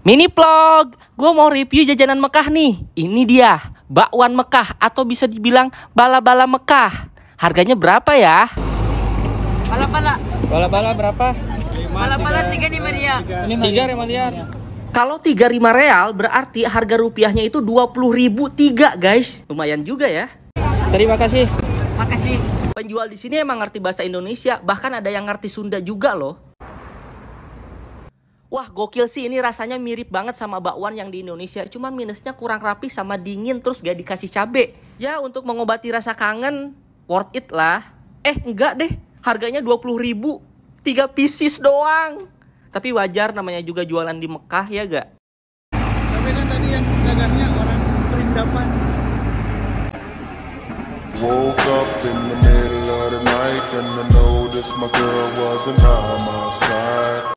Mini vlog, gue mau review jajanan Mekah nih. Ini dia, bakwan Mekah atau bisa dibilang bala-bala Mekah. Harganya berapa ya? Bala-bala. Bala-bala berapa? Bala-bala Maria. Tiga 3 Maria. Kalau tiga 35 real berarti harga rupiahnya itu dua puluh ribu tiga guys. Lumayan juga ya. Terima kasih. Makasih. Penjual di sini emang ngerti bahasa Indonesia, bahkan ada yang ngerti Sunda juga loh wah gokil sih ini rasanya mirip banget sama bakwan yang di Indonesia cuman minusnya kurang rapi sama dingin terus gak dikasih cabe ya untuk mengobati rasa kangen worth it lah eh enggak deh harganya 20 ribu 3 pieces doang tapi wajar namanya juga jualan di Mekah ya gak tapi kan tadi yang dagangnya orang perindapan Woke up in the middle of the night and I noticed my girl wasn't by my side